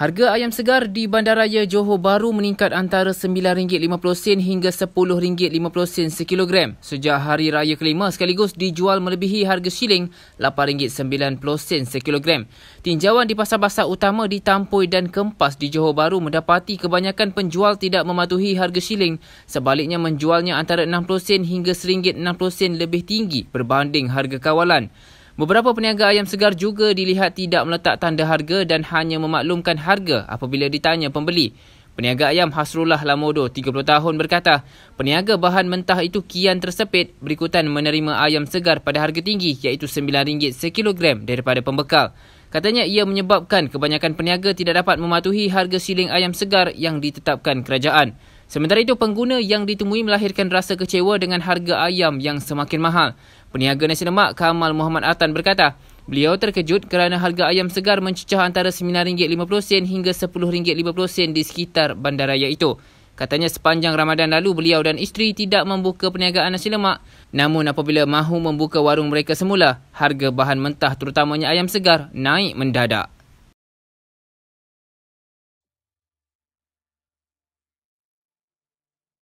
Harga ayam segar di Bandaraya Johor Bahru meningkat antara RM9.50 hingga RM10.50 sekilogram. Sejak hari raya kelima sekaligus dijual melebihi harga siling RM8.90 sekilogram. Tinjauan di pasar-pasar utama di Tampoi dan Kempas di Johor Bahru mendapati kebanyakan penjual tidak mematuhi harga siling sebaliknya menjualnya antara RM60 hingga RM60 lebih tinggi berbanding harga kawalan. Beberapa peniaga ayam segar juga dilihat tidak meletak tanda harga dan hanya memaklumkan harga apabila ditanya pembeli. Peniaga ayam Hasrullah Lamodo, 30 tahun berkata, peniaga bahan mentah itu kian tersepit berikutan menerima ayam segar pada harga tinggi iaitu RM9 sekilogram daripada pembekal. Katanya ia menyebabkan kebanyakan peniaga tidak dapat mematuhi harga siling ayam segar yang ditetapkan kerajaan. Sementara itu, pengguna yang ditemui melahirkan rasa kecewa dengan harga ayam yang semakin mahal. Peniaga nasi lemak Kamal Muhammad Atan berkata, beliau terkejut kerana harga ayam segar mencecah antara RM9.50 hingga RM10.50 di sekitar bandaraya itu. Katanya sepanjang Ramadan lalu beliau dan isteri tidak membuka perniagaan nasi lemak. Namun apabila mahu membuka warung mereka semula, harga bahan mentah terutamanya ayam segar naik mendadak.